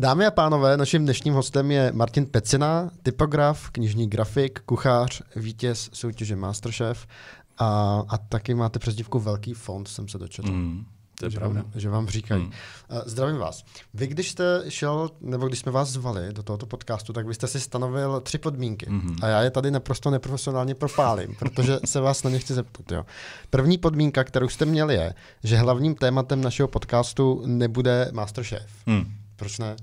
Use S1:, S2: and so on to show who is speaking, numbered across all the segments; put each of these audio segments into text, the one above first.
S1: Dámy a pánové, naším dnešním hostem je Martin Pecina, typograf, knižní grafik, kuchař, vítěz soutěže Masterchef a, a taky máte přezdívku Velký fond, jsem se dočetl. Mm. To je že, pravda. Vám, že vám říkají. Hmm. Zdravím vás. Vy, když jste šel, nebo když jsme vás zvali do tohoto podcastu, tak vy jste si stanovil tři podmínky. Hmm. A já je tady naprosto neprofesionálně propálím, protože se vás na ně chci zeptat. Jo. První podmínka, kterou jste měli, je, že hlavním tématem našeho podcastu nebude Masterchef. Hmm. Proč ne?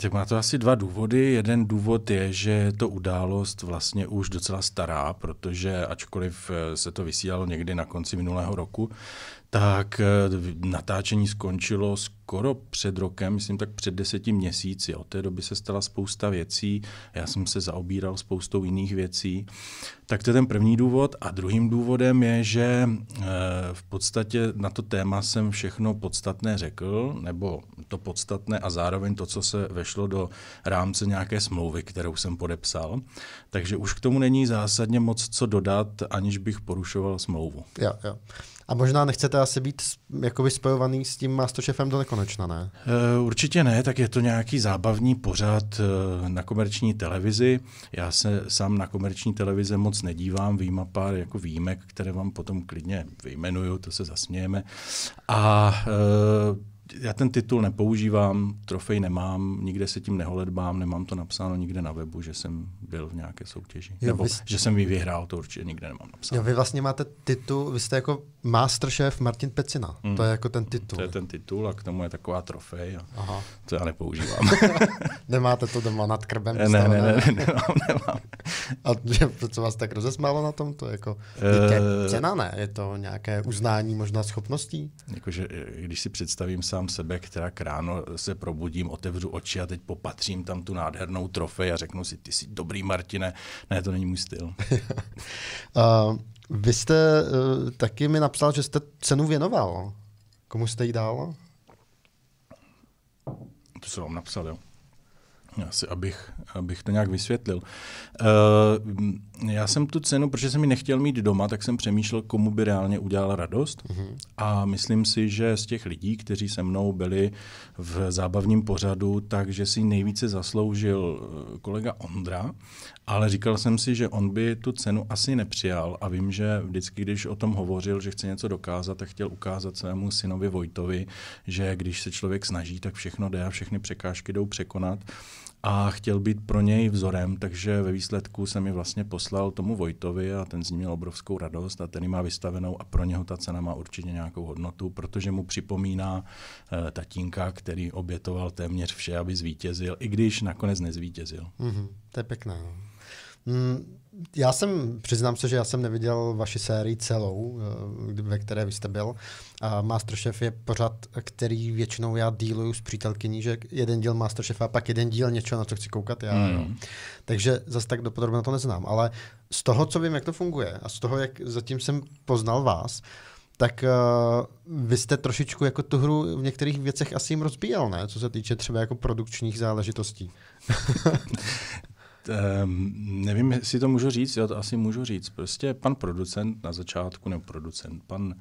S2: Tak má to asi dva důvody. Jeden důvod je, že je to událost vlastně už docela stará, protože ačkoliv eh, se to vysílalo někdy na konci minulého roku, tak eh, natáčení skončilo skoro před rokem, myslím tak před deseti měsíci. Od té doby se stala spousta věcí, já jsem se zaobíral spoustou jiných věcí. Tak to je ten první důvod. A druhým důvodem je, že eh, v podstatě na to téma jsem všechno podstatné řekl, nebo to podstatné a zároveň to, co se vešlo do rámce nějaké smlouvy, kterou jsem podepsal. Takže už k tomu není zásadně moc co dodat, aniž bych porušoval smlouvu. Já,
S1: já. A možná nechcete asi být jakoby spojovaný s tím Masterchefem do nekonečna, ne?
S2: Uh, určitě ne, tak je to nějaký zábavní pořad uh, na komerční televizi. Já se sám na komerční televize moc nedívám, vím pár jako výjimek, které vám potom klidně vyjmenuju, to se zasmějeme. A uh, já ten titul nepoužívám, trofej nemám, nikde se tím neholedbám, nemám to napsáno nikde na webu, že jsem byl v nějaké soutěži. Jo, Nebo jste... že jsem ji vyhrál, to určitě nikde nemám
S1: napsáno. Jo, vy vlastně máte titul, vy jste jako Masterchef Martin Pecina, mm. to je
S2: mhm. jako ten titul. To je ten titul a k tomu je taková trofej, a Aha. to já
S1: nepoužívám. Nemáte to doma nad krbem? Ne, ne, ne, ne, nemám, nemám. A co vás tak rozesmálo na tom? To je jako uh, cena, ne? Je to nějaké uznání možná schopností? Jakože, eh, když si představím sám sebe, která kráno se probudím,
S2: otevřu oči a teď popatřím tam tu nádhernou trofej a řeknu si, ty jsi dobrý Martine. Ne,
S1: to není můj styl. uh, Vy jste uh, taky mi napsal, že jste cenu věnoval. Komu jste ji dal?
S2: To jsem vám napsal, jo. Asi, abych, abych to nějak vysvětlil. Uh, já jsem tu cenu, protože jsem ji nechtěl mít doma, tak jsem přemýšlel, komu by reálně udělal radost. Mm-hmm. A myslím si, že z těch lidí, kteří se mnou byli v zábavním pořadu, takže si nejvíce zasloužil eh, kolega Ondra, ale říkal jsem si, že on by tu cenu asi nepřijal a vím, že vždycky, když o tom hovořil, že chce něco dokázat tak chtěl ukázat svému synovi Vojtovi, že když se člověk snaží, tak všechno jde a všechny překážky jdou překonat, a chtěl být pro něj vzorem, takže ve výsledku jsem mi vlastně poslal tomu Vojtovi a ten z ní měl obrovskou radost a ten ji má vystavenou a pro něho ta cena má určitě nějakou hodnotu, protože mu připomíná uh, tatínka, který obětoval téměř vše, aby zvítězil, i když nakonec nezvítězil.
S1: Mm-hmm, to je pěkné. No. Mm, já jsem, přiznám se, že já jsem neviděl vaši sérii celou, eh, ve které vy jste byl. A Masterchef je pořad, který většinou já díluju s přítelkyní, že jeden díl Masterchef a pak jeden díl něčeho, na co chci koukat já. Mm. Takže zase tak dopodrobně to neznám. Ale z toho, co vím, jak to funguje a z toho, jak zatím jsem poznal vás, tak uh, vy jste trošičku jako tu hru v některých věcech asi jim rozbíjel, ne? Co se týče třeba jako produkčních záležitostí.
S2: Ehm, nevím, jestli to můžu říct, já to asi můžu říct. Prostě pan producent na začátku, nebo producent, pan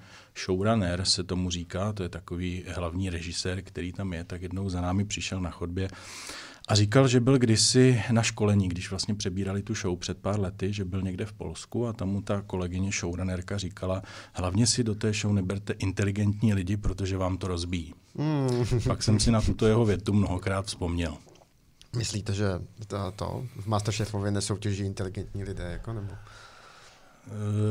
S2: showrunner se tomu říká, to je takový hlavní režisér, který tam je, tak jednou za námi přišel na chodbě a říkal, že byl kdysi na školení, když vlastně přebírali tu show před pár lety, že byl někde v Polsku a tam mu ta kolegyně showrunnerka říkala, hlavně si do té show neberte inteligentní lidi, protože vám to rozbíjí.
S1: Mm. Pak jsem si na
S2: tuto jeho větu mnohokrát vzpomněl. Myslíte, že to, to v Masterchefově nesoutěží inteligentní lidé? Jako, nebo? Eh,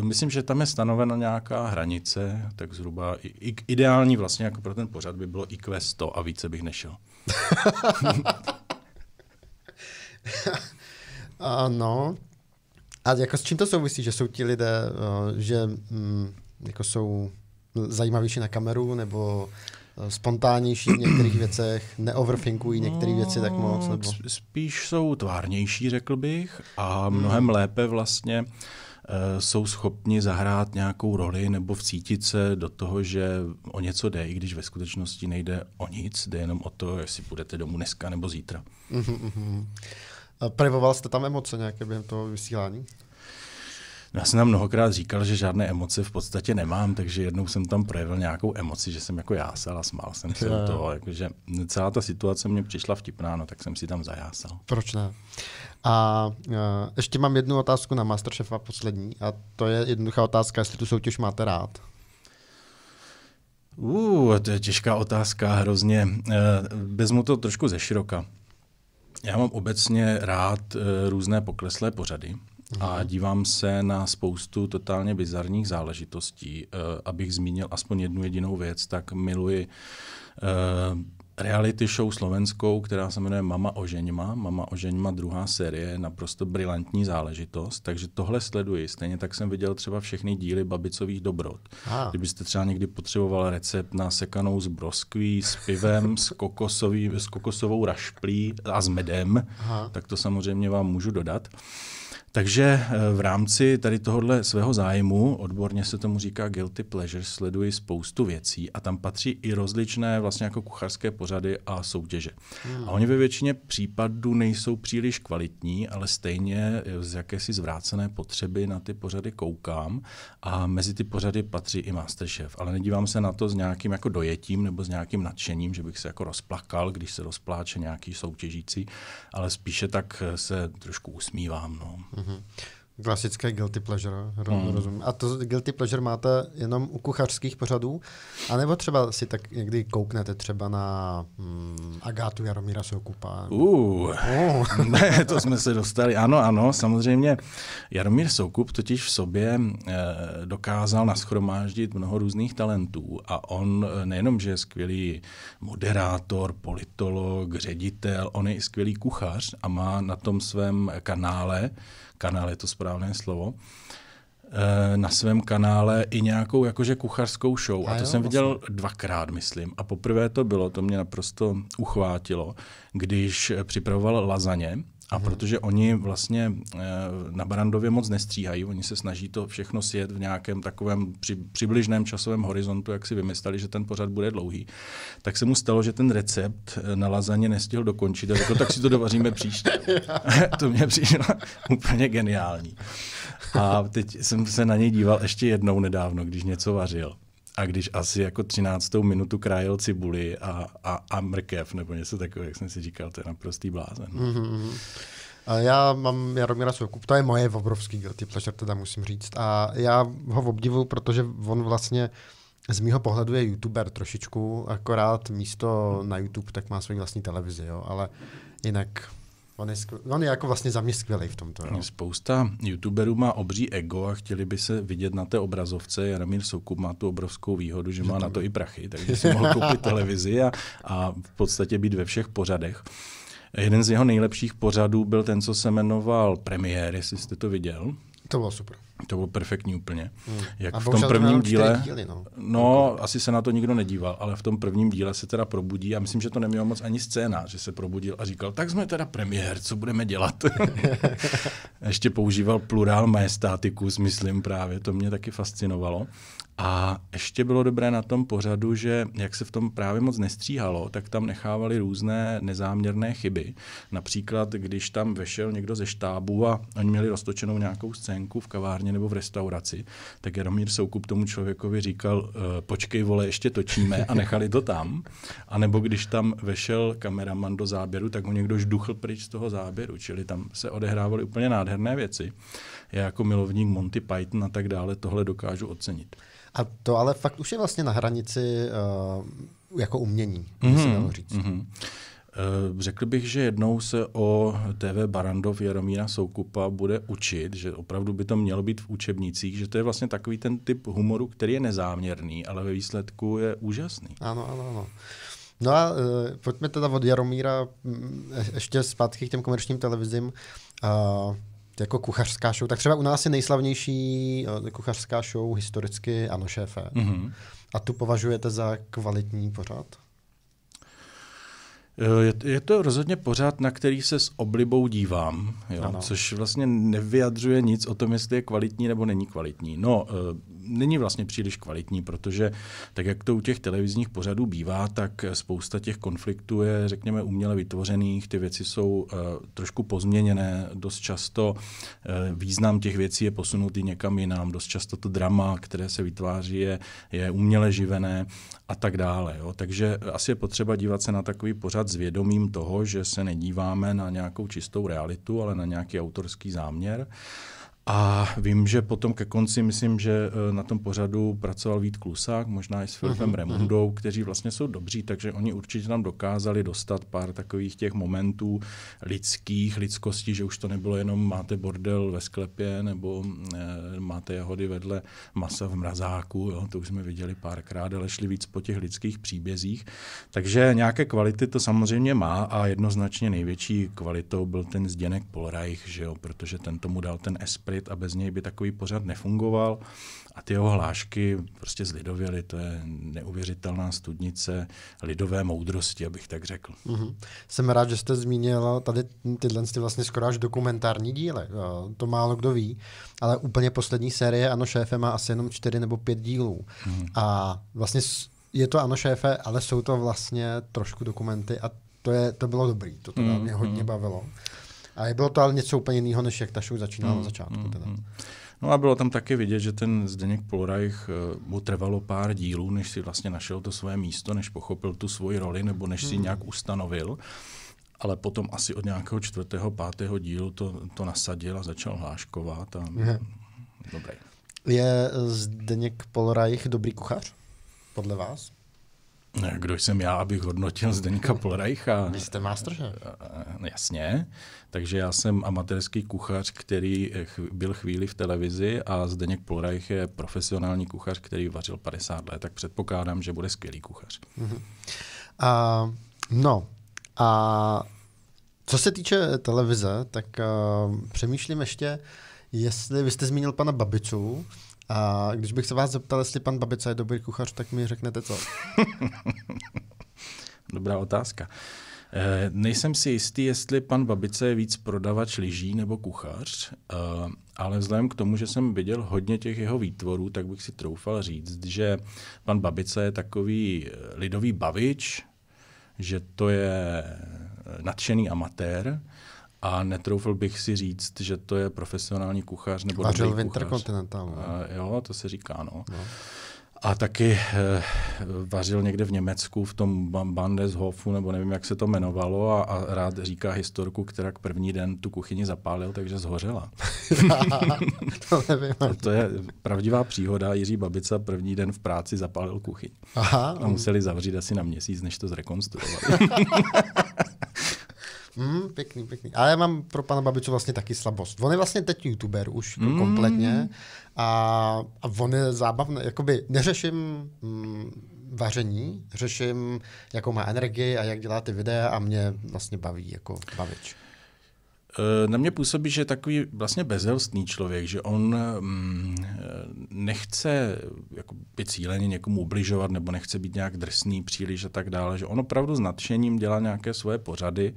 S2: myslím, že tam je stanovena nějaká hranice, tak zhruba i, ideální vlastně jako pro ten pořad by bylo IQ 100 a více bych nešel.
S1: ano. A jako s čím to souvisí, že jsou ti lidé, eh, že mm, jako jsou zajímavější na kameru, nebo Eh, spontánnější v některých věcech, neoverfinkují některé věci tak mm, moc? Nebo? Spíš jsou tvárnější, řekl bych, a hmm. mnohem lépe
S2: vlastně eh, jsou schopni zahrát nějakou roli nebo vcítit se do toho, že o něco jde, i když ve skutečnosti nejde o nic, jde jenom o to, jestli půjdete domů dneska nebo zítra.
S1: Mhm, mhm. Eh, projevoval jste tam emoce nějaké během toho vysílání?
S2: No, já jsem tam mnohokrát říkal, že žádné emoce v podstatě nemám, takže jednou jsem tam projevil nějakou emoci, že jsem jako jásal a smál jsem se do toho. Jakože celá ta situace mě přišla vtipná, no tak jsem si tam zajásal.
S1: Proč ne? A uh, ještě mám jednu otázku na Masterchefa poslední a to je jednoduchá otázka, jestli tu soutěž máte rád.
S2: Uh, to je těžká otázka, hrozně. Uh, vezmu to trošku ze široka. Já mám obecně rád uh, různé pokleslé pořady. A dívám se na spoustu totálně bizarních záležitostí. Eh, abych zmínil aspoň jednu jedinou věc, tak miluji eh, reality show slovenskou, která se jmenuje Mama oženima. Mama oženima druhá série, naprosto brilantní záležitost, takže tohle sleduji. Stejně tak jsem viděl třeba všechny díly Babicových dobrot. Ah. Kdybyste třeba někdy potřeboval recept na sekanou z broskví, s pivem, s, kokosový, s kokosovou rašplí a s medem, Aha. tak to samozřejmě vám můžu dodat. Uh, takže eh, v rámci tady tohohle svého zájmu, odborně se tomu říká guilty pleasure, sleduji spoustu věcí a tam patří i rozličné vlastně jako kucharské pořady a soutěže. Hmm. A oni ve většině případů nejsou příliš kvalitní, ale stejně eh, z jakési zvrácené potřeby na ty pořady koukám a mezi ty pořady patří i Masterchef. Ale nedívám se na to s nějakým jako dojetím nebo s nějakým nadšením, že bych se jako rozplakal, když se rozpláče nějaký soutěžící, ale spíše tak eh, se trošku usmívám. No.
S1: Hmm. Mm-hmm. Klasické guilty pleasure, mm. rozumím. A to guilty pleasure máte jenom u kuchařských pořadů? A nebo třeba si tak někdy kouknete třeba na mm, Agátu Jaromíra Soukupa? Uh, oh. ne, to jsme se
S2: dostali. Ano, ano, samozřejmě. Jaromír Soukup totiž v sobě eh, dokázal naschromáždit mnoho různých talentů. A on eh, nejenom, že je skvělý moderátor, politolog, ředitel, on je i skvělý kuchař a má na tom svém kanále kanál je to správné slovo, eh, na svém kanále i nějakou jakože kuchařskou show. A, to jo, jsem vlastně. viděl vlastně. dvakrát, myslím. A poprvé to bylo, to mě naprosto uchvátilo, když připravoval lazaně a hmm. protože oni vlastně eh, na Barandově moc nestříhají, oni se snaží to všechno sjet v nějakém takovém při, přibližném časovém horizontu, jak si vymysleli, že ten pořad bude dlouhý, tak se mu stalo, že ten recept eh, na lazaně nestihl dokončit a řekl, tak si to dovaříme příště. to mě přišlo úplně geniální. A teď jsem se na něj díval ještě jednou nedávno, když něco vařil a když asi jako 13. minutu krájel cibuli a, a, a mrkev nebo něco takového, jak jsem si říkal, to je naprostý blázen. Mm-hmm.
S1: A já mám Jaromíra Soukup, to je moje obrovský guilty pleasure, teda musím říct. A já ho obdivuju, protože on vlastně z mýho pohledu je youtuber trošičku, akorát místo na YouTube tak má svoji vlastní televizi, jo, ale jinak On je, skvěl, on je jako vlastně za mě skvělý v tomto. No, spousta
S2: youtuberů má obří ego a chtěli by se vidět na té obrazovce. Jaromír Soukup má tu obrovskou výhodu, že, že má to... na to i prachy, takže si mohl koupit televizi a, a v podstatě být ve všech pořadech. Jeden z jeho nejlepších pořadů byl ten, co se jmenoval Premiér, jestli jste to viděl. To bylo super. To bylo perfektní úplně. Hmm. Jak A v tom prvním díle. Díly, no, no asi se na to nikdo nedíval, ale v tom prvním díle se teda probudí. A myslím, že to nemělo moc ani scéna, že se probudil a říkal, tak jsme teda premiér, co budeme dělat? Ještě používal plurál majestáticus, myslím právě, to mě taky fascinovalo. A ještě bylo dobré na tom pořadu, že jak se v tom právě moc nestříhalo, tak tam nechávali různé nezáměrné chyby. Například, když tam vešel někdo ze štábu a oni měli roztočenou nějakou scénku v kavárně nebo v restauraci, tak Jaromír Soukup tomu člověkovi říkal, eh, počkej vole, ještě točíme a nechali to tam. A nebo když tam vešel kameraman do záběru, tak ho někdo žduchl pryč z toho záběru, čili tam se odehrávaly úplně nádherné věci. Já jako milovník Monty Python a tak dále tohle dokážu ocenit. A to ale fakt už je vlastně
S1: na hranici uh, jako umění, mm-hmm. se mhm, dalo říct.
S2: Mm-hmm. Eh, řekl bych, že jednou se o TV Barandov Jaromíra Soukupa bude učit, že opravdu by to mělo být v učebnicích, že to je vlastně takový ten typ humoru, který je nezáměrný, ale ve výsledku je úžasný.
S1: Ano, ano, ano. No a uh, pojďme teda od Jaromíra mm, eh, ještě zpátky k těm komerčním televizím. Uh, jako kuchařská show, tak třeba u nás je nejslavnější kuchařská show historicky Ano šéfe. Mm-hmm. A tu považujete za kvalitní pořad?
S2: Eh, je to rozhodně pořád, na který se s oblibou dívám, jo? což vlastně nevyjadřuje nic o tom, jestli je kvalitní nebo není kvalitní. No, eh, není vlastně příliš kvalitní, protože tak, jak to u těch televizních pořadů bývá, tak spousta těch konfliktů je, řekněme, uměle vytvořených, ty věci jsou eh, trošku pozměněné, dost často význam těch věcí je posunutý někam jinam, dost často to drama, které se vytváří, je, je uměle živené a tak dále. Jo. Takže eh, asi je potřeba dívat se na takový pořad s vědomím toho, že se nedíváme na nějakou čistou realitu, ale na nějaký autorský záměr. A vím, že potom ke konci, myslím, že eh, na tom pořadu pracoval Vít Klusák, možná i s Filipem uh-huh, Remundou, uh-huh. kteří vlastně jsou dobří, takže oni určitě nám dokázali dostat pár takových těch momentů lidských, lidskosti, že už to nebylo jenom máte bordel ve sklepě nebo e, máte jahody vedle masa v mrazáku, jo, to už jsme viděli párkrát, ale šli víc po těch lidských příbězích. Takže nějaké kvality to samozřejmě má a jednoznačně největší kvalitou byl ten Zděnek Polreich, že jo, protože ten tomu dal ten sp. Brit a bez něj by takový pořad nefungoval. A ty jeho hlášky prostě zlidověly, to je neuvěřitelná studnice lidové moudrosti, abych tak řekl. Mm-hmm.
S1: Jsem rád, že jste zmínil tady tyhle ty vlastně skoro až dokumentární díly. Eh, to málo kdo ví, ale úplně poslední série Ano šéfe má asi jenom čtyři nebo pět dílů. Mm-hmm. A vlastně je to Ano šéfe, ale jsou to vlastně trošku dokumenty a to, je, to bylo dobrý, to mm-hmm. mě hodně mhm. bavilo. A bylo to ale něco úplně jiného, než jak ta show začínala mm, na hmm, začátku. Mm, teda. Hmm.
S2: No a bylo tam taky vidět, že ten Zdeněk Polreich eh, mu trvalo pár dílů, než si vlastně našel to své místo, než pochopil tu svoji roli, nebo než si mm. nějak ustanovil ale potom asi od nějakého čtvrtého, pátého dílu to, to nasadil a začal hláškovat. A... Je. No, dobrý.
S1: Je Zdeněk Polrajch dobrý kuchař? Podle vás?
S2: Kdo jsem já, abych hodnotil Zdeňka Polreicha? Vy jste masterchef. Eh, eh, jasně. Takže já jsem amatérský kuchař, který eh, byl chvíli v televizi a Zdeněk Polreich je profesionální kuchař, který vařil 50 let, tak předpokládám, že bude skvělý kuchař. uh
S1: A, no, a co se týče televize, tak uh, přemýšlím ještě, jestli vy jste zmínil pana Babicu, a když bych se vás zeptal, jestli pan Babica je dobrý kuchař, tak mi řeknete co?
S2: Dobrá otázka. E, nejsem si jistý, jestli pan Babice je víc prodavač lyží nebo kuchař, e, ale vzhledem k tomu, že jsem viděl hodně těch jeho výtvorů, tak bych si troufal říct, že pan Babice je takový eh, lidový bavič, že to je nadšený amatér, a netroufl bych si říct, že to je profesionální kuchař nebo Vařil dobrý v Intercontinentalu. Jo, to se říká, no. no. A taky eh, vařil někde v Německu, v tom Bandeshofu, nebo nevím, jak se to jmenovalo, a, a rád říká historku, která k první den tu kuchyni zapálil, takže zhořela. to, nevím. to, to je pravdivá příhoda. Jiří Babica první den v práci zapálil
S1: kuchyň. Aha. A museli zavřít asi na měsíc, než to zrekonstruovali. Mm, pěkný, pěkný. Ale já mám pro pana Babiču vlastně taky slabost. On je vlastně teď youtuber už jako mm. kompletně a, a on je zábavný. Jakoby neřeším mm, vaření, řeším, jakou má energii a jak dělá ty videa a mě vlastně baví jako bavič.
S2: Eh, na mě působí, že je takový vlastně bezelstný člověk, že on mm, eh, nechce jako by cíleně někomu ubližovat nebo nechce být nějak drsný příliš a tak dále, že on opravdu s nadšením dělá nějaké svoje pořady,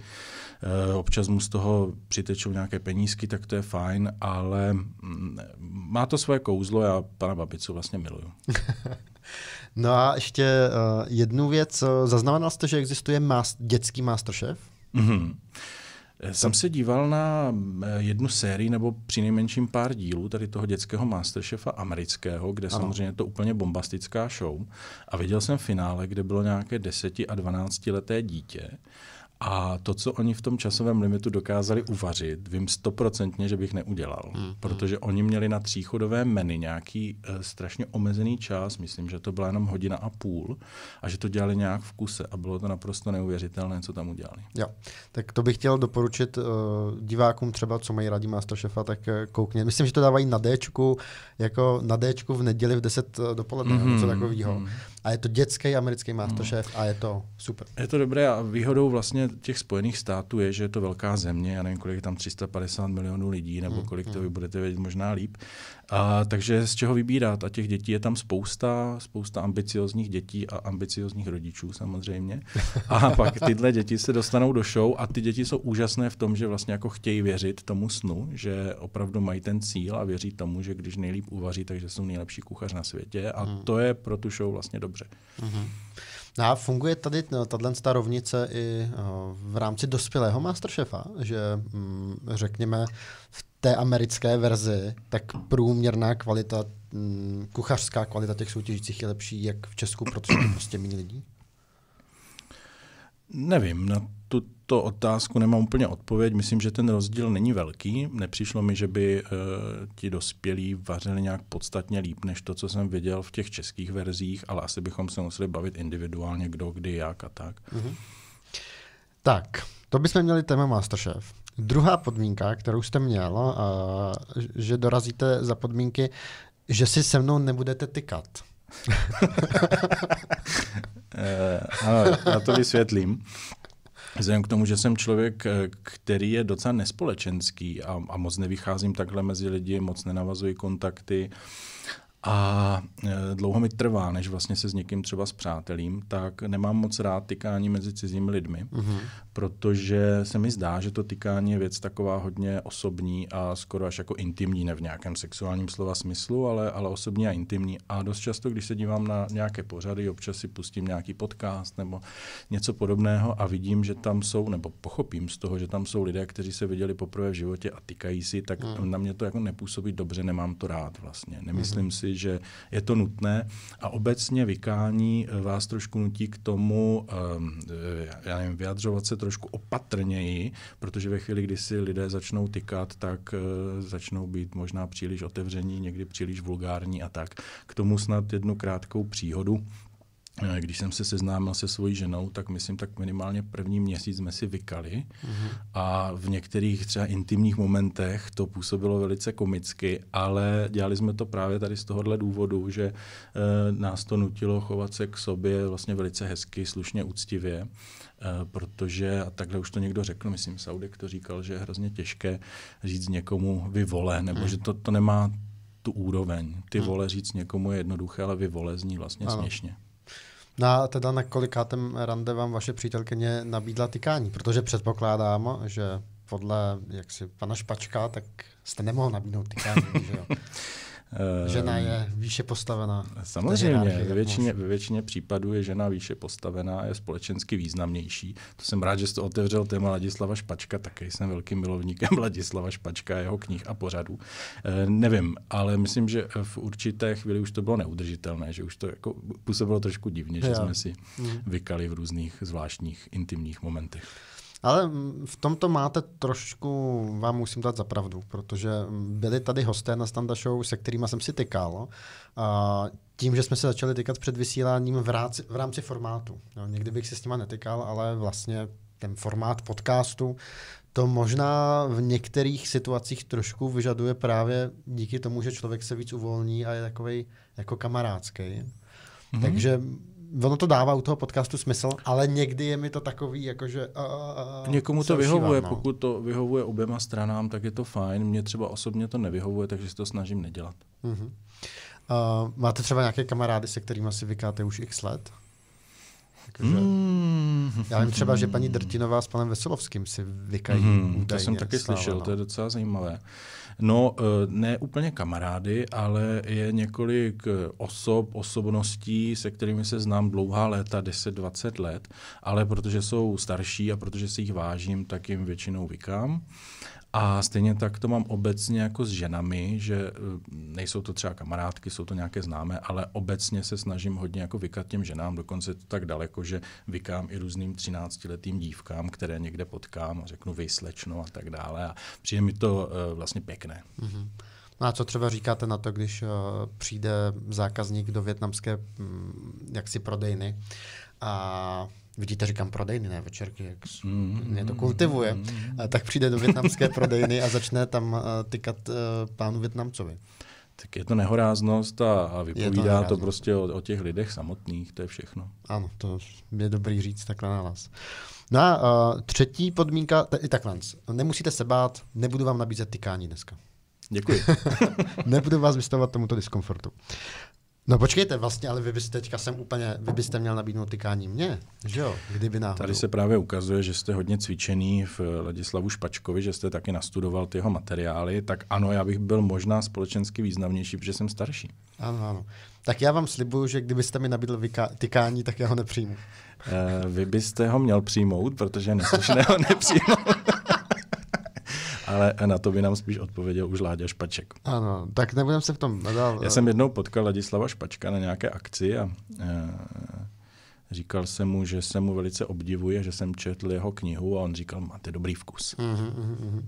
S2: e, občas mu z toho přitečou nějaké penízky, tak to je fajn, ale mm, má to svoje kouzlo, já pana Babicu vlastně miluju.
S1: no a ještě uh, jednu věc, zaznamenal jste, že existuje mas- dětský masterchef?
S2: Mm-hmm. Jsem se díval na eh, jednu sérii, nebo přinejmenším pár dílů tady toho dětského Masterchefa amerického, kde ano. samozřejmě je to úplně bombastická show. A viděl jsem finále, kde bylo nějaké 10 a 12 leté dítě. A to, co oni v tom časovém limitu dokázali uvařit, vím stoprocentně, že bych neudělal. Hmm. hmm. Protože oni měli na tříchodové menu nějaký uh, strašně omezený čas, myslím, že to byla jenom hodina a půl, a že to dělali nějak v kuse. A bylo to naprosto neuvěřitelné, co tam udělali.
S1: Jo. Tak to bych chtěl doporučit uh, divákům třeba, co mají rádi Masterchefa, tak eh, koukně. Myslím, že to dávají na Dčku, jako na Dčku v neděli v 10 dopoledne, mm-hmm. něco takového. hmm a je to dětský americký masterchef hmm. a je to super.
S2: Je to dobré a výhodou vlastně těch Spojených států je, že je to velká země, já nevím, kolik je tam 350 milionů lidí, nebo hmm, kolik to hmm. vy budete vědět možná líp. A, takže z čeho vybírat? A těch dětí je tam spousta, spousta ambiciozních dětí a ambiciozních rodičů samozřejmě. A pak tyhle děti se dostanou do show a ty děti jsou úžasné v tom, že vlastně jako chtějí věřit tomu snu, že opravdu mají ten cíl a věří tomu, že když nejlíp uvaří, takže jsou nejlepší kuchař na světě a hmm. to je pro tu show vlastně dobře.
S1: Hmm. a funguje tady no, tato rovnice i v rámci dospělého Masterchefa, že mm, řekněme v té americké verzi, tak průměrná kvalita, mm, kuchařská kvalita těch soutěžících je lepší, jak v Česku, protože je prostě méně lidí?
S2: Nevím, na tuto otázku nemám úplně odpověď. Myslím, že ten rozdíl není velký. Nepřišlo mi, že by uh, ti dospělí vařili nějak podstatně líp než to, co jsem viděl v těch českých verzích, ale asi bychom se museli bavit individuálně, kdo, kdy, jak a tak. Mm-hmm.
S1: Tak, to bychom měli téma Masterchef. Druhá podmínka, kterou jste měl, že dorazíte za podmínky, že si se mnou nebudete tykat.
S2: Eh, ano, já to vysvětlím. Vzhledem k tomu, že jsem člověk, eh, který je docela nespolečenský a, a moc nevycházím takhle mezi lidi, moc nenavazuji kontakty, uh, a e, dlouho mi trvá, než vlastně se s někým třeba s přátelím, tak nemám moc rád tykání mezi cizími lidmi, mm-hmm. protože se mi zdá, že to tykání je věc taková hodně osobní a skoro až jako intimní, ne v nějakém sexuálním slova smyslu, ale, ale osobní a intimní. A dost často, když se dívám na nějaké pořady, občas si pustím nějaký podcast nebo něco podobného a vidím, že tam jsou, nebo pochopím z toho, že tam jsou lidé, kteří se viděli poprvé v životě a tykají si, tak mm. na mě to jako nepůsobí dobře, nemám to rád vlastně. Mhm. Nemyslím mm-hmm. si, že je to nutné a obecně vykání eh, vás trošku nutí k tomu, ehm, eh, já nevím, vyjadřovat se trošku opatrněji, protože ve chvíli, kdy si lidé začnou tykat, tak eh, začnou být možná příliš otevření, někdy příliš vulgární a tak. K tomu snad jednu krátkou příhodu. Eh, když jsem se seznámil se svojí ženou, tak myslím, tak minimálně první měsíc jsme si vykali mm-hmm. a v některých třeba intimních momentech to působilo velice komicky, ale dělali jsme to právě tady z tohohle důvodu, že e, nás to nutilo chovat se k sobě vlastně velice hezky, slušně, úctivě, e, eh, protože, a takhle už to někdo řekl, myslím Saudek to říkal, že je hrozně těžké říct někomu vyvole, nebo mm. že to, to nemá tu úroveň. Ty hmm. vole říct někomu je jednoduché, ale vy vole zní vlastně ano. směšně.
S1: Na, teda na kolikátém rande vám vaše přítelkyně nabídla tykání? Protože předpokládám, že podle jak si pana Špačka, tak jste nemohl nabídnout tykání, že jo? Eh, žena je výše postavená. Samozřejmě, ve většině,
S2: ve většině případů je žena výše postavená a je společensky významnější. To jsem rád, že jste otevřel téma Ladislava Špačka, také jsem velkým milovníkem Ladislava Špačka, jeho knih a pořadů. Eh, nevím, ale myslím, že v určité chvíli už to bylo neudržitelné, že už to jako působilo trošku divně, že Já. jsme si mm.
S1: vykali v různých zvláštních intimních momentech. Ale mm, v tomto máte trošku, vám musím dát za pravdu, protože mm, byli tady hosté na Standa Show, se kterými jsem si tykal. A tím, že jsme se začali tykat před vysíláním v rámci, v rámci formátu. No, někdy bych se s nima netykal, ale vlastně ten formát podcastu to možná v některých situacích trošku vyžaduje právě díky tomu, že člověk se víc uvolní a je takový jako kamarádský. Mm-hmm. Takže ono to dává u toho podcastu smysl, ale někdy je mi to takový, jakože... Uh, Někomu to vyhovuje, no.
S2: pokud to vyhovuje oběma stranám, tak je to fajn. Mně třeba osobně to nevyhovuje, takže si to snažím nedělat.
S1: Uh-huh. Uh, máte třeba nějaké kamarády, se kterými si vykáte už x let? Takže mm. Já vím třeba, že paní Drtinová s panem Veselovským si vykají mm. To jsem taky slyšel, no. to je docela zajímavé. No, eh, ne
S2: úplně kamarády, ale je několik eh, osob, osobností, se kterými se znám dlouhá léta, 10-20 let, ale protože jsou starší a protože si jich vážím, tak jim většinou vykám. A stejně tak to mám obecně jako s ženami, že eh, nejsou to třeba kamarádky, jsou to nějaké známé, ale obecně se snažím hodně jako vykat těm ženám, dokonce to tak daleko, že vykám i různým 13-letým dívkám, které někde potkám a řeknu vyslečno a tak dále. A přijde mi to uh, vlastně pěkné.
S1: Mm-hmm. No a co třeba říkáte na to, když uh, přijde zákazník do větnamské mm, jaksi prodejny a Vidíte, říkám prodejny, ne večerky, jak mm-hmm. mě to kultivuje. Mm-hmm. tak přijde do větnamské prodejny a začne tam eh, tykat eh, pánu Větnamcovi.
S2: Tak je to nehoráznost a, a vypovídá to, to prostě o, o těch lidech samotných, to
S1: je všechno. Ano, to je dobrý říct takhle na vás. No a uh, třetí podmínka, t- takhle, nemusíte se bát, nebudu vám nabízet tykání dneska. Děkuji. Nebudu vás vystavovat tomuto diskomfortu. No počkejte, vlastně, ale vy byste teďka jsem úplně, vy byste měl nabídnout tykání mě, že jo, kdyby náhodou. Tady
S2: se právě ukazuje, že jste hodně cvičený v Ladislavu Špačkovi, že jste taky nastudoval ty jeho materiály, tak ano, já bych byl možná společensky významnější, protože jsem starší.
S1: Ano, ano. Tak já vám slibuju, že kdybyste mi nabídl vyka- tykání, tak já ho nepřijmu.
S2: Eh, vy byste ho měl přijmout, protože neslušného
S1: nepřijmout.
S2: ale na to by nám spíš odpověděl už Láďa Špaček.
S1: Ano, tak nebudem se v tom... Nadal, Já jsem
S2: jednou potkal Ladislava Špačka na nějaké akci a e, říkal jsem mu, že se mu velice obdivuje, že jsem četl jeho knihu a on říkal, máte
S1: dobrý vkus. mm-hmm.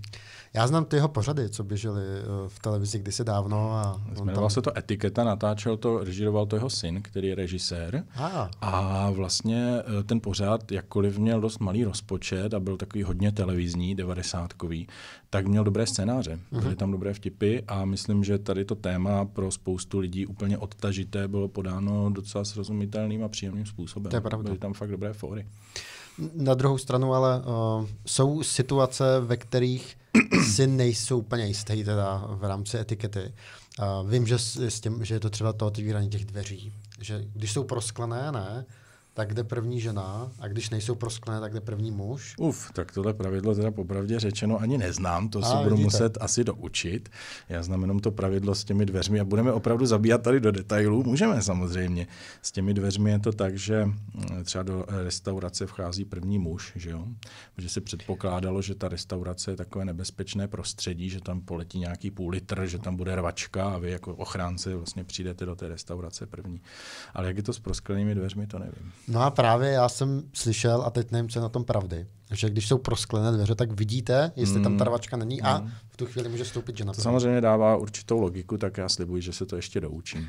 S1: Já znám ty jeho pořady, co běžely eh, v televizi kdysi dávno. A Jmenoval tam... se
S2: to Etiketa, natáčel to, režíroval to jeho syn, který je režisér. A. A vlastně eh, ten pořád, jakkoliv měl dost malý rozpočet a byl takový hodně televizní, devadesátkový, tak měl dobré scénáře. Mhm. Byly mm-hmm. tam dobré vtipy a myslím, že tady to téma pro spoustu lidí úplně odtažité bylo podáno docela srozumitelným a příjemným způsobem. To je pravda. Byly tam fakt dobré fóry.
S1: Na druhou stranu ale uh, jsou situace, ve kterých si nejsou úplně jisté teda v rámci etikety. Uh, vím, že, s, s tím, že je to třeba to otvírání těch dveří. Že když jsou prosklené, ne, tak jde první žena a když nejsou prosklené, tak jde první muž. Uf, tak tohle
S2: pravidlo teda popravdě řečeno ani neznám, to a, si budu vidíte. muset asi doučit. Já znám jenom to pravidlo s těmi dveřmi a budeme opravdu zabíhat tady do detailů, můžeme samozřejmě. S těmi dveřmi je to tak, že mm, třeba do eh, restaurace vchází první muž, že jo? Protože se předpokládalo, že ta restaurace je takové nebezpečné prostředí, že tam poletí nějaký půl litr, že tam bude rvačka a vy jako ochránce vlastně přijdete do té restaurace první. Ale jak je to s prosklenými
S1: dveřmi, to nevím. No a právě já jsem slyšel, a teď nevím, co je na tom pravdy, že když jsou prosklené dveře, tak vidíte, jestli mm. tam tarvačka hmm. není a mm. v tu chvíli může stoupit žena. To samozřejmě
S2: dává určitou logiku, tak já slibuji, že se to ještě doučím.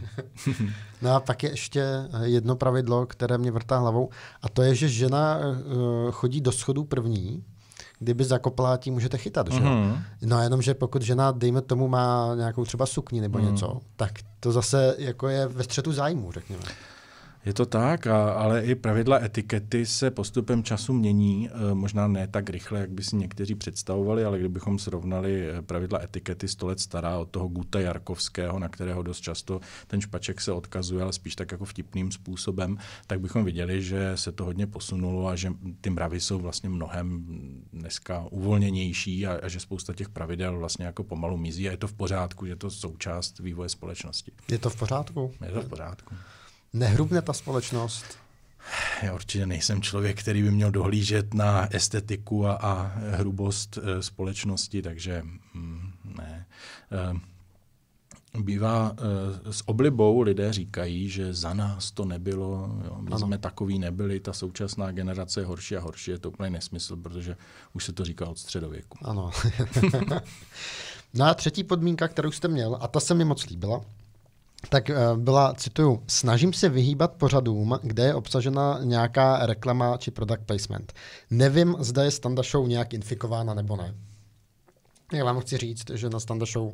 S1: no a pak je ještě jedno pravidlo, které mě vrtá hlavou, a to je, že žena eh, chodí do schodu první, kdyby tím můžete chytat, že? Mm-hmm. No jenom, že pokud žena, dejme tomu, má nějakou třeba sukni nebo mm. něco, tak to zase jako je ve střetu zájmu, řekněme. Je to tak,
S2: a, ale i pravidla etikety se postupem času mění, e, možná ne tak rychle, jak by si někteří představovali, ale kdybychom srovnali e, pravidla etikety 100 let stará od toho Guta Jarkovského, na kterého dost často ten špaček se odkazuje, ale spíš tak jako vtipným způsobem, tak bychom viděli, že se to hodně posunulo a že ty mravy jsou vlastně mnohem dneska uvolněnější a, a že spousta těch pravidel vlastně jako pomalu mizí a je to v pořádku, že je to součást vývoje společnosti.
S1: Je to v pořádku? Je to v pořádku. Nehrubne ta společnost?
S2: Já určitě nejsem člověk, který by měl dohlížet na estetiku a, a hrubost e, společnosti, takže mm, ne. E, bývá e, s oblibou lidé říkají, že za nás to nebylo, jo, my ano. jsme takový nebyli, ta současná generace je horší a horší, je to úplně nesmysl, protože už se to
S1: říká od středověku. Ano. no a třetí podmínka, kterou jste měl, a ta se mi moc líbila, tak eh, byla, cituju, snažím se vyhýbat pořadům, kde je obsažena nějaká reklama či product placement. Nevím, zda je Standa Show nějak infikována nebo ne. Já vám chci říct, že na Standa Show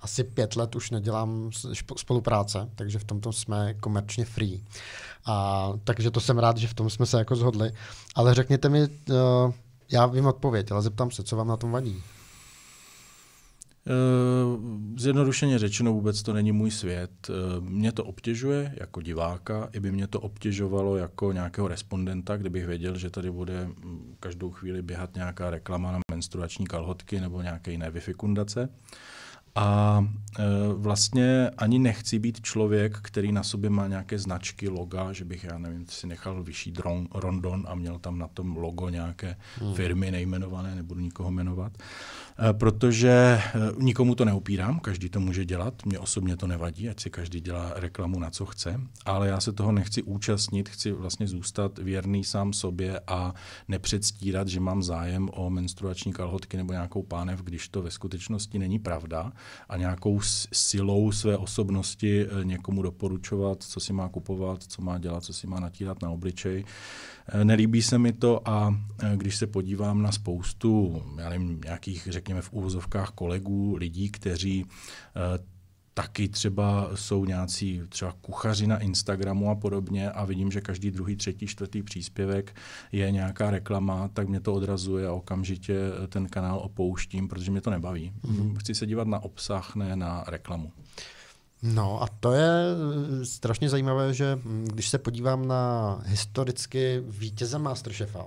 S1: asi pět let už nedělám spolupráce, takže v tomto jsme komerčně free. A, takže to jsem rád, že v tom jsme se jako zhodli. Ale řekněte mi, eh, já vím odpověď, ale zeptám se, co vám na tom vadí.
S2: Eh, zjednodušeně řečeno, vůbec to není můj svět. Eh, mě to obtěžuje jako diváka, i by mě to obtěžovalo jako nějakého respondenta, kdybych věděl, že tady bude hm, každou chvíli běhat nějaká reklama na menstruační kalhotky nebo nějaké jiné vyfikundace. A e, vlastně ani nechci být člověk, který na sobě má nějaké značky, loga, že bych, já nevím, si nechal vyšší dron, rondon a měl tam na tom logo nějaké hmm. firmy nejmenované, nebudu nikoho jmenovat, e, protože e, nikomu to neupírám, každý to může dělat, mě osobně to nevadí, ať si každý dělá reklamu na co chce, ale já se toho nechci účastnit, chci vlastně zůstat věrný sám sobě a nepředstírat, že mám zájem o menstruační kalhotky nebo nějakou pánev, když to ve skutečnosti není pravda a nějakou silou své osobnosti eh, někomu doporučovat, co si má kupovat, co má dělat, co si má natírat na obličej. Eh, nelíbí se mi to a eh, když se podívám na spoustu, já nevím, nějakých, řekněme v úvozovkách kolegů, lidí, kteří taky třeba jsou nějací třeba kuchaři na Instagramu a podobně a vidím, že každý druhý, třetí, čtvrtý příspěvek je nějaká reklama, tak mě to odrazuje a okamžitě eh, ten kanál opouštím, protože mě to nebaví. Mm-hmm. Chci se dívat na obsah, ne na reklamu.
S1: No a to je eh, strašně zajímavé, že hm, když se podívám na historicky vítěze Masterchefa,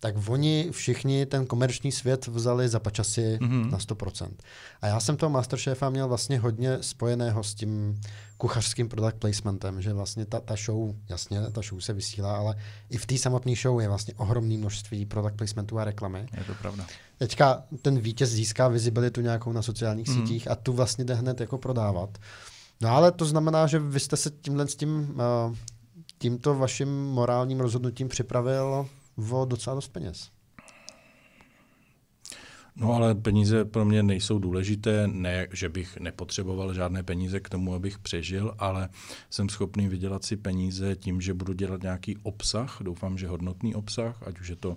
S1: tak oni všichni ten komerční svět vzali za pačasy mm-hmm. na 100%. A já jsem toho Masterchefa měl vlastně hodně spojeného s tím kuchařským product placementem, že vlastně ta, ta show, jasně, ta show se vysílá, ale i v té samotné show je vlastně ohromné množství product placementů a reklamy. Je to pravda. Teďka ten vítěz získá vizibilitu nějakou na sociálních mm-hmm. sítích a tu vlastně jde hned jako prodávat. No ale to znamená, že vy jste se tímhle s tím, eh, tímto vaším morálním rozhodnutím připravil o docela dost peněz.
S2: No ale peníze pro mě nejsou důležité, ne, že bych nepotřeboval žádné peníze k tomu, abych přežil, ale jsem schopný vydělat si peníze tím, že budu dělat nějaký obsah, doufám, že hodnotný obsah, ať už je to uh,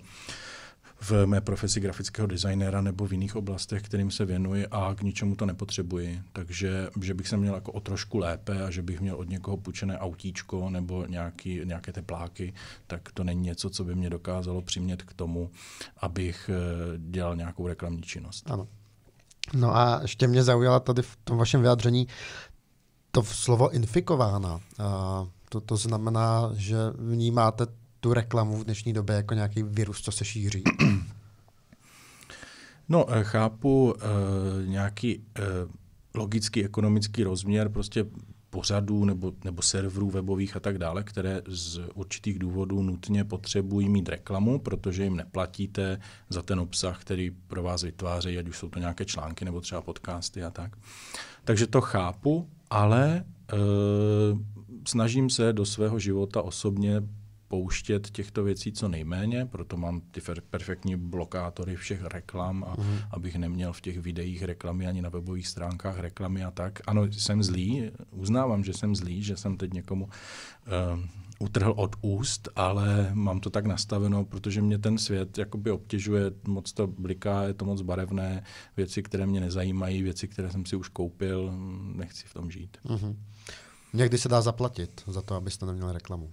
S2: v mé profesi grafického designéra nebo v jiných oblastech, kterým se věnuji a k ničemu to nepotřebuji. Takže že bych se měl jako o trošku lépe a že bych měl od někoho půjčené autíčko nebo nějaký, nějaké tepláky, tak to není něco, co by mě dokázalo přimět k tomu, abych eh, dělal nějakou reklamní činnost.
S1: Ano. No a ještě mě zaujala tady v tom vašem vyjádření to slovo infikována. Eh, to, to znamená, že vnímáte tu reklamu v dnešní době jako nějaký virus, co se šíří?
S2: No, eh, chápu e, nějaký e, logický, ekonomický rozměr prostě pořadů nebo, nebo serverů webových a tak dále, které z určitých důvodů nutně potřebují mít reklamu, protože jim neplatíte za ten obsah, který pro vás vytvářejí, ať už jsou to nějaké články nebo třeba podcasty a tak. Takže to chápu, ale e, snažím se do svého života osobně pouštět těchto věcí co nejméně, proto mám ty perfektní blokátory všech reklam, a, mm. abych neměl v těch videích reklamy ani na webových stránkách reklamy a tak. Ano, jsem zlý, uznávám, že jsem zlý, že jsem teď někomu uh, utrhl od úst, ale mám to tak nastaveno, protože mě ten svět jakoby obtěžuje, moc to bliká, je to moc barevné, věci, které mě nezajímají, věci, které jsem si už koupil,
S1: nechci v tom žít. Mm-hmm. Někdy se dá zaplatit za to, abyste neměl reklamu.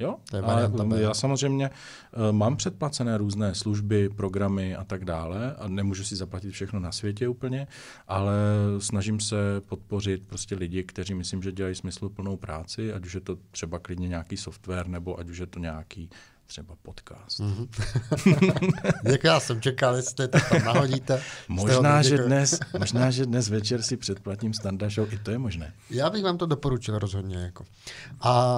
S1: Jo, to je ale já no.
S2: samozřejmě eh, mám předplacené různé služby, programy a tak dále a nemůžu si zaplatit všechno na světě úplně, ale snažím se podpořit prostě lidi, kteří myslím, že dělají smysluplnou práci, ať už je to třeba klidně nějaký software, nebo ať už je to nějaký třeba podcast. Mm-hmm. Děkuji, já jsem čekal,
S1: jestli to tam nahodíte. možná, že dnes, možná,
S2: že dnes večer si předplatím standard show, i to je možné.
S1: Já bych vám to doporučil rozhodně. Jako. A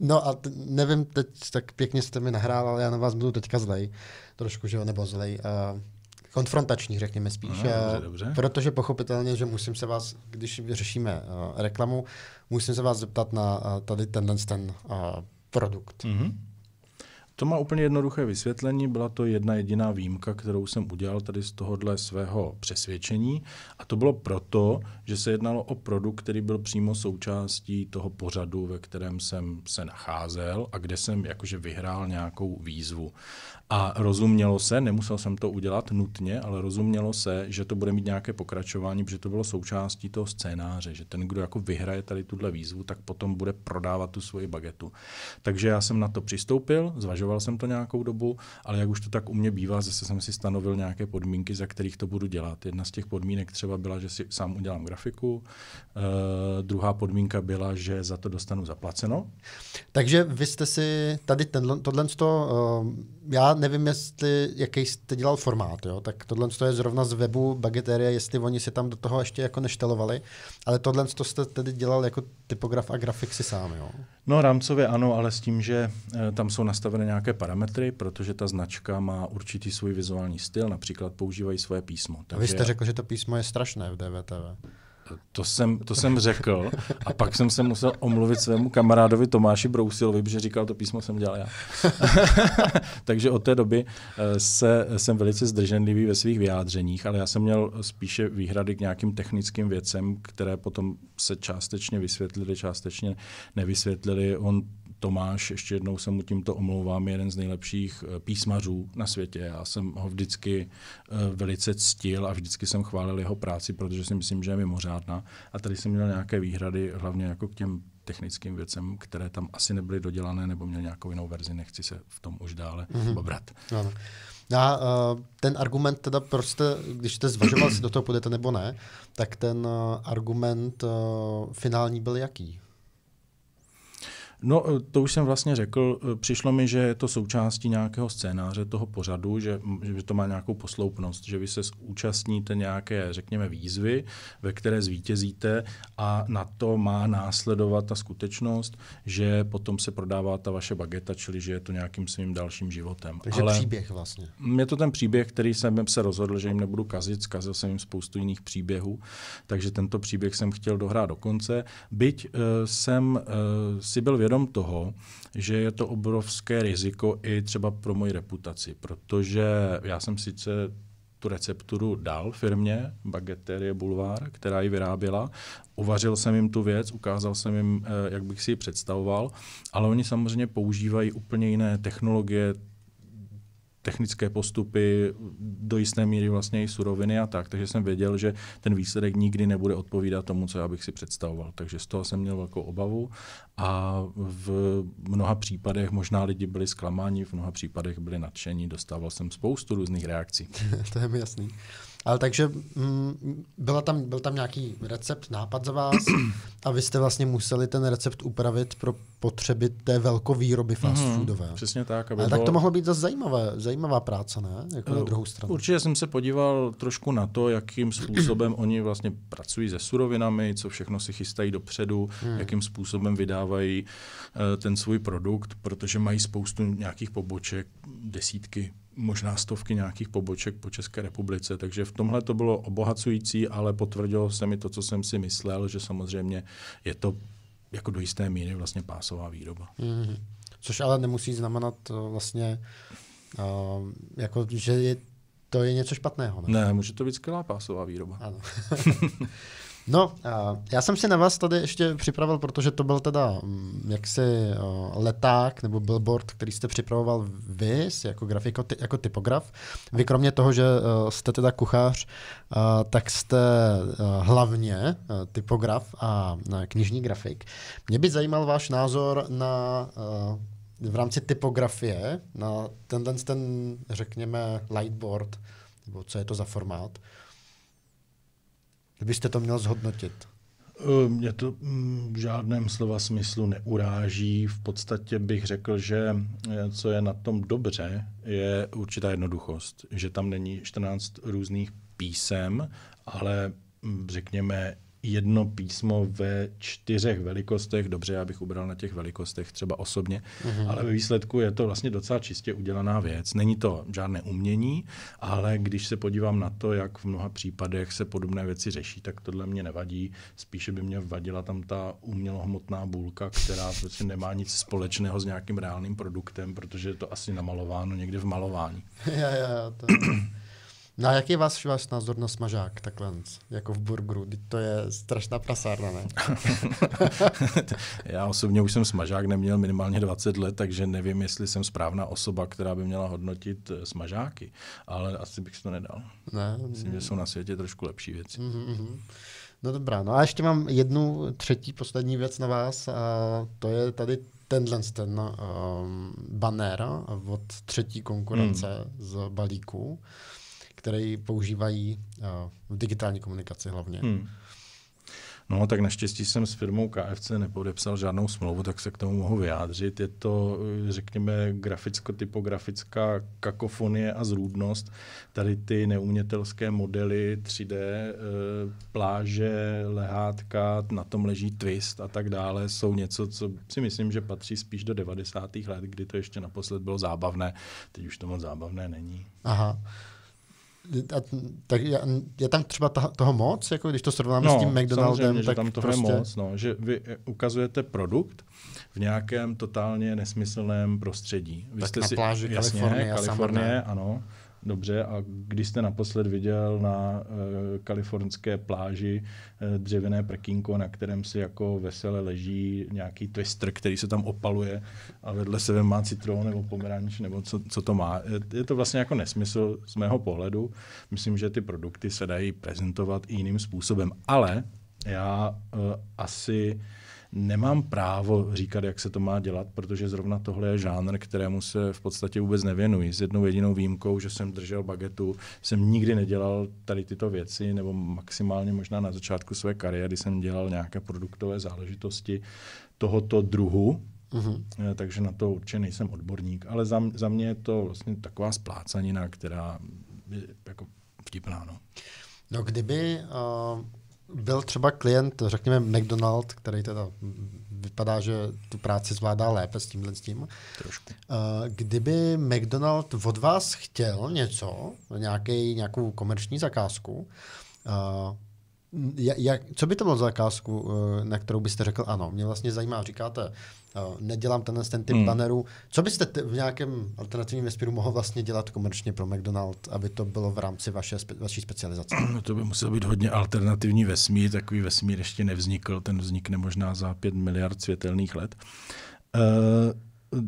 S1: No a t- nevím, teď tak pěkně jste mi nahrál, ale já na vás budu teďka zlej. Trošku, že jo, nebo zlej. Uh, konfrontační, řekněme spíš. No, dobře, eh, dobře. Protože pochopitelně, že musím se vás, když řešíme uh, reklamu, musím se vás zeptat na uh, tady tenhle ten uh, produkt. Mm-hmm.
S2: To má úplně jednoduché vysvětlení, byla to jedna jediná výjimka, kterou jsem udělal tady z tohohle svého přesvědčení a to bylo proto, že se jednalo o produkt, který byl přímo součástí toho pořadu, ve kterém jsem se nacházel a kde jsem jakože vyhrál nějakou výzvu. A rozumělo se, nemusel jsem to udělat nutně, ale rozumělo se, že to bude mít nějaké pokračování, protože to bylo součástí toho scénáře, že ten, kdo jako vyhraje tady tuhle výzvu, tak potom bude prodávat tu svoji bagetu. Takže já jsem na to přistoupil, zvažoval jsem to nějakou dobu, ale jak už to tak u mě bývá, zase jsem si stanovil nějaké podmínky, za kterých to budu dělat. Jedna z těch podmínek třeba byla, že si sám udělám grafiku, uh,
S1: druhá podmínka byla, že za to dostanu zaplaceno. Takže vy jste si tady tenhle, tohle, to, uh, eh, já nevím, jestli, jaký jste dělal formát, jo? tak tohle je zrovna z webu Bagetéria, jestli oni si tam do toho ještě jako neštelovali, ale tohle jste tedy dělal jako typograf a grafik si sám, jo?
S2: No rámcově ano, ale s tím, že eh, tam jsou nastavené nějaké parametry, protože ta značka má určitý svůj vizuální styl, například používají svoje písmo. Takže... A vy jste řekl,
S1: že to písmo je strašné v DVTV to jsem, to
S2: jsem řekl a pak jsem se musel omluvit svému kamarádovi Tomáši Brousilovi, protože říkal, to písmo jsem dělal já. Takže od té doby eh, se, jsem velice zdrženlivý ve svých vyjádřeních, ale já jsem měl spíše výhrady k nějakým technickým věcem, které potom se částečně vysvětlily, částečně nevysvětlily. On Tomáš, ještě jednou se mu tímto omlouvám, je jeden z nejlepších eh, písmařů na světě. Já jsem ho vždycky eh, velice ctil a vždycky jsem chválil jeho práci, protože si myslím, že je mimořádná. A tady jsem měl nějaké výhrady, hlavně jako k těm technickým věcem, které tam asi nebyly dodělané nebo měl nějakou jinou verzi, nechci se v tom už dále mm-hmm. obrat.
S1: Ano. A uh, eh, ten argument teda, proč jste, když jste zvažoval, si do toho půjdete nebo ne, tak ten uh, argument uh, finální byl jaký?
S2: No, eh, to už jsem vlastně řekl. Eh, přišlo mi, že je to součástí nějakého scénáře toho pořadu, že, že to má nějakou posloupnost, že vy se zúčastníte nějaké, řekněme, výzvy, ve které zvítězíte a na to má následovat ta skutečnost, že potom se prodává ta vaše bageta, čili že je to nějakým svým dalším životem. Takže Ale příběh vlastně. Je to ten příběh, který jsem se rozhodl, že jim nebudu kazit, zkazil jsem jim spoustu jiných příběhů, takže tento příběh jsem chtěl dohrát do konce. Byť uh, jsem uh, si byl vědom, vědom toho, že je to obrovské riziko i třeba pro moji reputaci, protože já jsem sice tu recepturu dal firmě Bagetterie Boulevard, která ji vyráběla. Uvařil jsem jim tu věc, ukázal jsem jim, eh, jak bych si ji představoval, ale oni samozřejmě používají úplně jiné technologie, technické postupy, do jisté míry vlastně i suroviny a tak. Takže jsem věděl, že ten výsledek nikdy nebude odpovídat tomu, co já bych si představoval. Takže z toho jsem měl velkou obavu a v mnoha případech možná lidi byli zklamáni, v mnoha případech byli nadšení, dostával jsem spoustu různých reakcí.
S1: to je mi jasný. Ale takže mm, byla tam, byl tam nějaký recept, nápad za vás a vy jste vlastně museli ten recept upravit pro potřeby té velkovýroby fast mhm, foodové. Mm, přesně tak. Aby Ale bylo... tak to mohlo být zase zajímavé, zajímavá práce, ne? Jako na eh, druhou stranu. Určitě
S2: jsem se podíval trošku na to, jakým způsobem oni vlastně pracují se surovinami, co všechno si chystají dopředu, mm. jakým způsobem vydávají uh, ten svůj produkt, protože mají spoustu nějakých poboček, desítky možná stovky nějakých poboček po České republice, takže v tomhle to bylo obohacující, ale potvrdilo se mi to, co jsem si myslel, že samozřejmě je to jako do jisté míry vlastně pásová výroba.
S1: Mm-hmm. Což ale nemusí znamenat eh, vlastně, uh, jako, že je, to je něco špatného. Ne? ne, může
S2: to být skvělá pásová výroba. Ano.
S1: No, já jsem si na vás tady ještě připravil, protože to byl teda mm, jaksi leták nebo billboard, který jste připravoval vy jako grafik, jako typograf. Vy kromě toho, že jste teda kuchař, tak jste hlavně typograf a knižní grafik. Mě by zajímal váš názor na v rámci typografie na tenhle ten, řekněme, lightboard, nebo co je to za formát, Kdybyste to měl zhodnotit.
S2: Mě to mm, v žádném slova smyslu neuráží. V podstatě bych řekl, že eh, co je na tom dobře, je určitá jednoduchost. Že tam není 14 různých písem, ale mm, řekněme jedno písmo ve čtyřech velikostech. Dobře, já bych ubral na těch velikostech třeba osobně, mm-hmm. ale ve výsledku je to vlastně docela čistě udělaná věc. Není to žádné umění, ale když se podívám na to, jak v mnoha případech se podobné věci řeší, tak tohle mě nevadí. Spíše by mě vadila tam ta umělohmotná bůlka, která prostě nemá nic společného s nějakým reálným
S1: produktem, protože je to asi namalováno někde v malování. Já, já, já, to... No a jaký vás váš názor na smažák takhle, jako v burgeru? Teď to je strašná prasárna, ne?
S2: Já osobně už jsem smažák neměl minimálně 20 let, takže nevím, jestli jsem správná osoba, která by měla hodnotit eh, smažáky, ale asi bych to nedal.
S1: Ne. Myslím, že jsou na
S2: světě trošku lepší věci.
S1: Mm-hmm. No dobrá, no a ještě mám jednu třetí, poslední věc na vás a to je tady tenhle ten um, banner od třetí konkurence hmm. z balíku. Uh, který používají v eh, digitální komunikaci hlavně. Hmm.
S2: No, tak naštěstí jsem s firmou KFC nepodepsal žádnou smlouvu, tak se k tomu mohu vyjádřit. Je to, eh, řekněme, graficko-typografická kakofonie a zrůdnost. Tady ty neumětelské modely 3D, eh, pláže, lehátka, na tom leží twist a tak dále, jsou něco, co si myslím, že patří spíš do 90. let, kdy to ještě naposled bylo zábavné. Teď už to moc zábavné není.
S1: Aha a, tak je, je tam třeba ta, toho moc, jako když to srovnáme no, s tím McDonaldem? Tak že tam toho prostě... je moc,
S2: no, že vy eh, ukazujete produkt v nějakém totálně nesmyslném prostředí. Vy tak jste na pláži si, jasně, Kalifornie, Kalifornie ano. Dobře, a když jste naposled viděl na eh, kalifornské pláži e, dřevěné prkínko, na kterém si jako vesele leží nějaký twister, který se tam opaluje a vedle sebe má citron nebo pomeranč nebo co, co to má. Eh, je to vlastně jako nesmysl z mého pohledu. Myslím, že ty produkty se dají prezentovat i jiným způsobem, ale já uh, asi nemám právo říkat, jak se to má dělat, protože zrovna tohle je žánr, kterému se v podstatě vůbec nevěnuji. S jednou jedinou výjimkou, že jsem držel bagetu, jsem nikdy nedělal tady tyto věci, nebo maximálně možná na začátku své kariéry jsem dělal nějaké produktové záležitosti tohoto druhu, Uhum. Eh, takže na to určitě nejsem odborník, ale za, za mě je to vlastně taková splácanina, která je jako vtipná. No,
S1: no kdyby eh, byl třeba klient, řekněme McDonald, který teda vypadá, že tu práci zvládá lépe s tímhle s tím. Trošku. Eh, kdyby McDonald od vás chtěl něco, nějaký, nějakou komerční zakázku, eh, jak, co by to bylo za zakázku, eh, na kterou byste řekl ano? Mě vlastně zajímá, říkáte, nedělám tenhle ten typ hmm. bannerů. Co byste t- v nějakém alternativním vesmíru mohl vlastně dělat komerčně pro McDonald, aby to bylo v rámci vaše, spe- vaší specializace? No, to by musel být hodně
S2: alternativní vesmír, takový vesmír ještě nevznikl, ten vznikne možná za 5 miliard světelných let. Uh,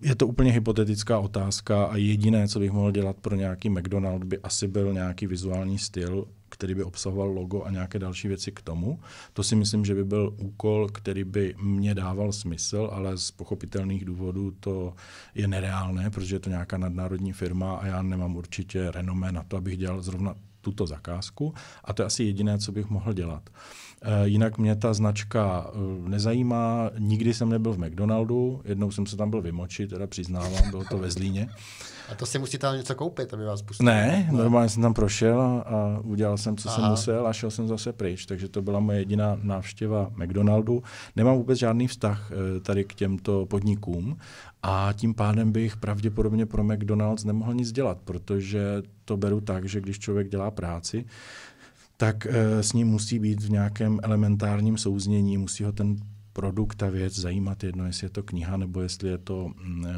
S2: je to úplně hypotetická otázka a jediné, co bych mohl dělat pro nějaký McDonald, by asi byl nějaký vizuální styl, který by obsahoval logo a nějaké další věci k tomu. To si myslím, že by byl úkol, který by mě dával smysl, ale z pochopitelných důvodů to je nereálné, protože je to nějaká nadnárodní firma a já nemám určitě renomé na to, abych dělal zrovna tuto zakázku a to je asi jediné, co bych mohl dělat. Eh, jinak mě ta značka eh, nezajímá, nikdy jsem nebyl v McDonaldu, jednou jsem se tam byl vymočit, teda přiznávám, bylo to ve Zlíně.
S1: A to si musíte tam něco koupit, aby vás pustili.
S2: Ne, no. normálně jsem tam prošel a, udělal jsem, co Aha. jsem musel a šel jsem zase pryč. Takže to byla moje jediná návštěva McDonaldu. Nemám vůbec žádný vztah eh, tady k těmto podnikům a tím pádem bych pravděpodobně pro McDonald's nemohl nic dělat, protože to beru tak, že když člověk dělá práci, tak e, s ním musí být v nějakém elementárním souznění, musí ho ten produkt, ta věc zajímat, jedno jestli je to kniha, nebo jestli je to, e,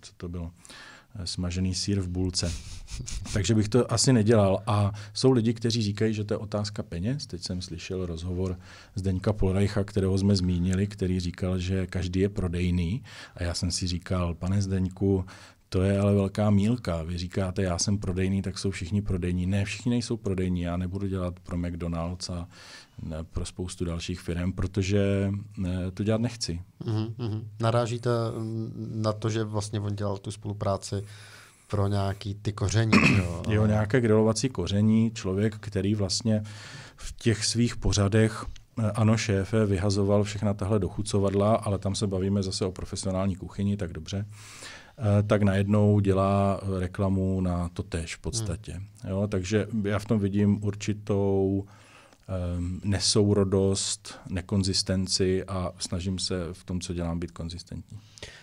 S2: co to bylo, smažený sír v bulce. Takže bych to asi nedělal. A jsou lidi, kteří říkají, že to je otázka peněz. Teď jsem slyšel rozhovor Deňka Polreicha, kterého jsme zmínili, který říkal, že každý je prodejný. A já jsem si říkal, pane Zdeňku, to je ale velká mílka. Vy říkáte, já jsem prodejný, tak jsou všichni prodejní. Ne, všichni nejsou prodejní. Já nebudu dělat pro McDonald's a ne, pro spoustu dalších firm, protože ne, to dělat nechci.
S1: Mm-hmm. Narážíte mm, na to, že vlastně on dělal tu spolupráci pro nějaký ty koření. Jo, jo nějaké
S2: grilovací koření. Člověk, který vlastně v těch svých pořadech eh, ano, šéfe, vyhazoval všechna tahle dochucovadla, ale tam se bavíme zase o profesionální kuchyni, tak dobře. Uh, Eh, tak najednou dělá eh, reklamu na to tež v podstatě. Hmm. Jo, takže já v tom vidím určitou um, nesourodost, nekonzistenci a snažím se v tom, co dělám, být konzistentní.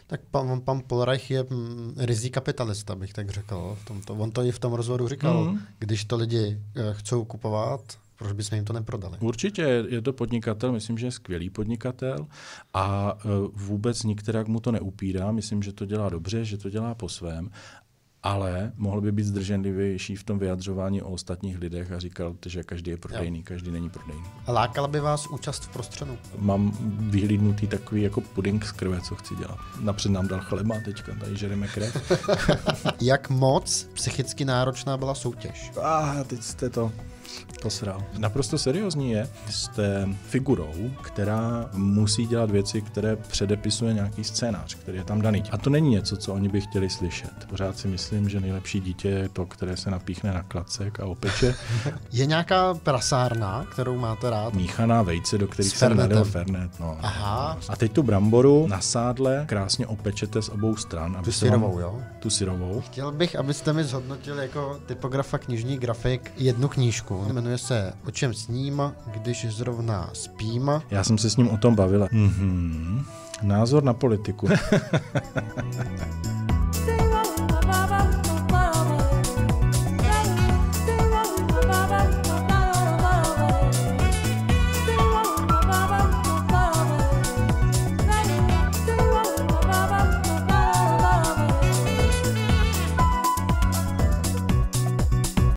S1: Tak pan, pan Polreich je mm, rizí kapitalista, bych tak řekl. V tomto. On to i v tom rozvodu říkal. hmm Když to lidi eh, chcou kupovat, proč bychom jim to neprodali?
S2: Určitě je to podnikatel, myslím, že je skvělý podnikatel a e, vůbec nikterak mu to neupírá. Myslím, že to dělá dobře, že to dělá po svém, ale mohl by být zdrženlivější v tom vyjadřování o ostatních lidech a říkal, že každý je prodejný, jo. každý není prodejný.
S1: A lákala by vás účast v prostřenu?
S2: Mám vyhlídnutý takový jako puding z krve, co chci dělat. Napřed nám dal
S1: chleba, teďka tady žereme krev. Jak moc psychicky náročná byla soutěž? Ah, teď jste to Posral. Naprosto seriózní je, jste
S2: figurou, která musí dělat věci, které předepisuje nějaký scénář, který je tam daný. A to není něco, co oni by chtěli slyšet. Pořád si myslím, že nejlepší dítě je to, které se napíchne na klacek a opeče.
S1: je nějaká prasárna, kterou máte rád?
S2: Míchaná vejce, do kterých se nadal fernet. No. Aha. A teď tu bramboru na sádle krásně opečete z obou stran. Aby tu syrovou, vám... jo? tu syrovou.
S1: Chtěl bych, abyste mi zhodnotil jako typografa knižní grafik jednu knížku. Jmenuje se O čem sním, když zrovna spím. Já
S2: jsem se s ním o tom bavila. Mm-hmm. Názor na politiku.